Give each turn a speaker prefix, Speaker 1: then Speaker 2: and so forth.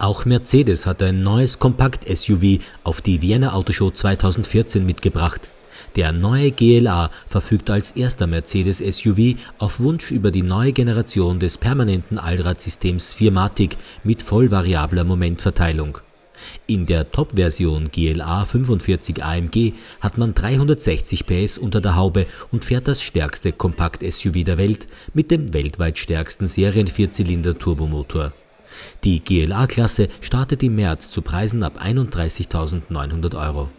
Speaker 1: Auch Mercedes hat ein neues Kompakt-SUV auf die Vienna Autoshow 2014 mitgebracht. Der neue GLA verfügt als erster Mercedes-SUV auf Wunsch über die neue Generation des permanenten Allradsystems 4MATIC mit vollvariabler Momentverteilung. In der Top-Version GLA 45 AMG hat man 360 PS unter der Haube und fährt das stärkste Kompakt-SUV der Welt mit dem weltweit stärksten Serien-Vierzylinder-Turbomotor. Die GLA-Klasse startet im März zu Preisen ab 31.900 Euro.